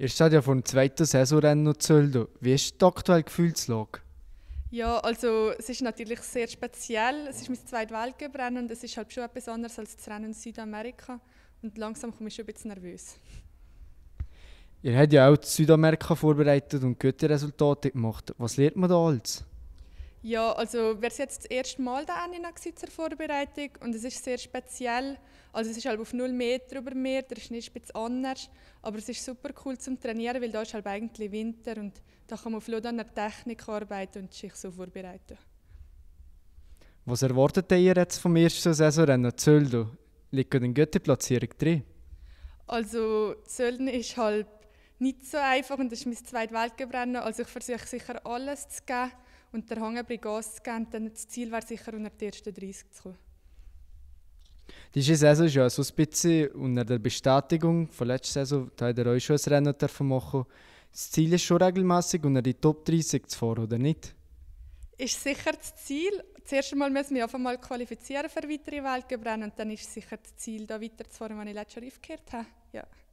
Ihr steht ja vor dem zweiten Saisonrennen noch Zöldo. Wie ist die aktuelle Gefühlslage? Ja, also es ist natürlich sehr speziell. Es ist mein zweites Weltcuprennen und es ist halt schon etwas anderes als das Rennen in Südamerika. Und langsam komme ich schon ein bisschen nervös. Ihr habt ja auch Südamerika vorbereitet und gute Resultate gemacht. Was lernt man da alles? Ja, also wir sind jetzt das erste Mal da in der Vorbereitung und es ist sehr speziell. Also es ist halt auf null Meter über mir, der Schnee ist ein bisschen anders, aber es ist super cool zum Trainieren, weil da ist halt eigentlich Winter und da kann man viel an der Technik arbeiten und sich so vorbereiten. Was erwartet ihr jetzt vom ersten Saisonrennen Zölden Liegt eine gute Platzierung drin? Also Zölden ist halt nicht so einfach und das ist mein zweites Weltcuprennen, also ich versuche sicher alles zu geben und der Hangenbrück gehen, dann das Ziel wäre sicher, unter die ersten 30 zu kommen. Diese Saison ist ja so ein bisschen unter der Bestätigung von letzter Saison, da habt ihr euch schon ein Rennen machen Das Ziel ist schon regelmäßig, unter die Top 30 zu fahren, oder nicht? Ist sicher das Ziel. Zuerst einmal müssen wir einfach mal qualifizieren für weitere Weltcuprennen und dann ist sicher das Ziel, da weiterzufahren, wenn ich letztes Jahr aufgehört habe. Ja.